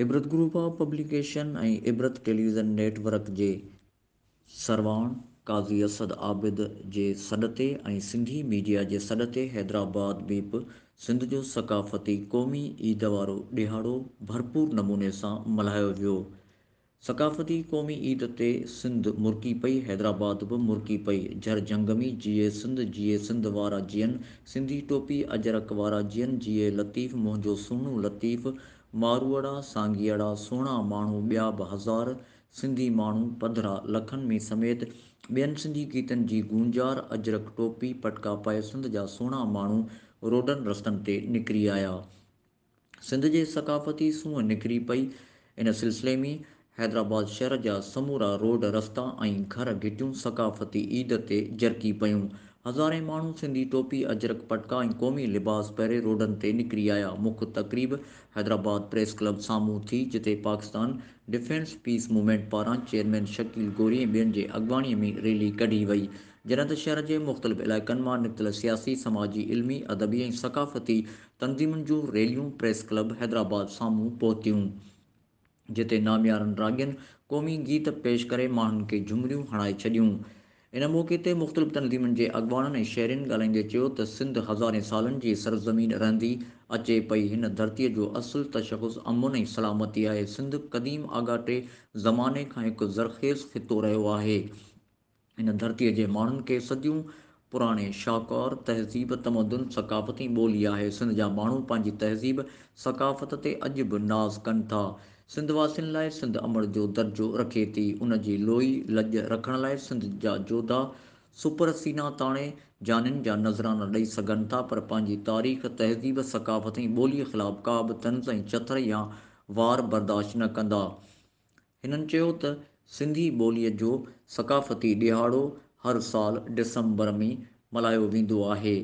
इब्रत group of publication ऐं Ibrat television network जे सरवान काज़ी असद आबिद जे सॾे ऐं सिंधी मीडिया जे सॾे हैदराबाद में सिंध जो सकाफ़ती क़ौमी ईद वारो ॾिहाड़ो भरपूर नमूने सां मल्हायो वियो सकाफ़ती क़ौमी ईद ते सिंध मुरकी पई हैदराबाद बि मुरकी पई जर जंगमी जीए सिंध जीए सिंध वारा जीअनि सिंधी टोपी अजरक वारा जीअन जीए लतीफ़ मुंह जो लतीफ़ मारुअड़ा सांगीअड़ा सोणा माण्हू ॿिया हज़ार सिंधी माण्हू पधरा लखन में समेत बेन सिंधी गीतन की गूंजार अजरक टोपी पटका पाए सिंध जा सोणा माण्हू रोडनि रस्तनि ते निकिरी आया सिंध के सकाफ़ती सूह निकिरी पई इन सिलसिले में हैदराबाद शहर जा समूरा रोड रस्ता ऐं घर घिटू सकाफ़ती ईद से जरकी पयूं हज़ारे मू सिंधी टोपी अजरक पटका क़ौमी लिबास पहिरे रोडन ते निकिरी आया मुख्य तक़रीब हैदराबाद प्रेस क्लब साम्हूं थी जिते पाकिस्तान डिफेंस पीस मूवमेंट पारा चेयरमैन शकील गोरी बेन के अगवाणी में रैली कढी वही जॾहिं त शहर के मुख़्तलिफ़ इलाक़ में निकितल सियासी समाजी इल्मी अदबी ऐं सकाफ़ती तनज़ीमुनि जो रैलियूं प्रेस क्लब हैदराबाद साम्हूं पहुतियूं जिते नामियारनि राॻियुनि क़ौमी गीत पेश करे माण्हुनि के झुमरियूं हणाए छॾियूं इन मौके ते मुख़्तलिफ़ तनज़ीमुनि जे अॻवाननि ऐं शहरनि ॻाल्हाईंदे चयो त सिंध हज़ारे सालनि जी सरज़मीन रहंदी अचे पई हिन धरतीअ जो असुलु तशख़ुस अमुन ऐं सलामती आहे सिंध क़दीम आगाटे ज़माने खां हिकु ज़रखेज़ ख़ितो रहियो आहे हिन धरतीअ जे माण्हुनि खे सदियूं पुराणे शाहकार तहज़ीब तमदन सकाफ़ती ॿोली आहे सिंध जा माण्हू पंहिंजी तहज़ीब सकाफ़त ते अॼु बि नाज़ कनि था सिंधवासियुनि लाइ सिंध अमर जो दर्जो रखे थी उन जी लोही लज रखण लाइ सिंध जा जोधा सुपरसिना ताणे जानि जा नज़रान ॾेई सघनि था पर पंहिंजी तारीख़ तहज़ीब सकाफ़त ॿोलीअ ख़िलाफ़ु का बि तनज़ ऐं يا या वार बर्दाश्त कंदा हिननि चयो त सिंधी ॿोलीअ जो सकाफ़ती ॾिहाड़ो हर साल डिसंबर में मल्हायो वेंदो आहे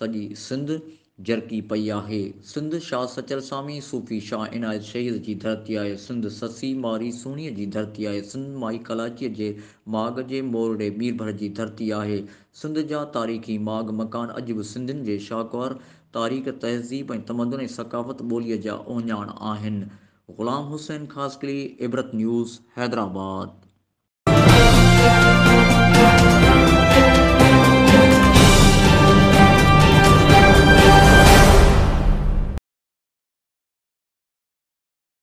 सॼी सिंध जरकी पई आहे सिंध शाह सचल स्वामी सूफ़ी शाह इनायत शहीद जी धरती आहे सिंध ससी मारी सुणीअ जी धरती आहे सिंध माई कलाचीअ जे माघ जे मोरडे बीरभर जी धरती आहे सिंध जा तारीख़ी माघ मकान अॼु बि सिंधियुनि जे शाहकार तारीख़ तहज़ीब ऐं तमदन ऐं सकाफ़त ॿोलीअ जा ओञाण आहिनि ग़ुलाम हुसैन ख़ासकरी इबरत न्यूज़ हैदराबाद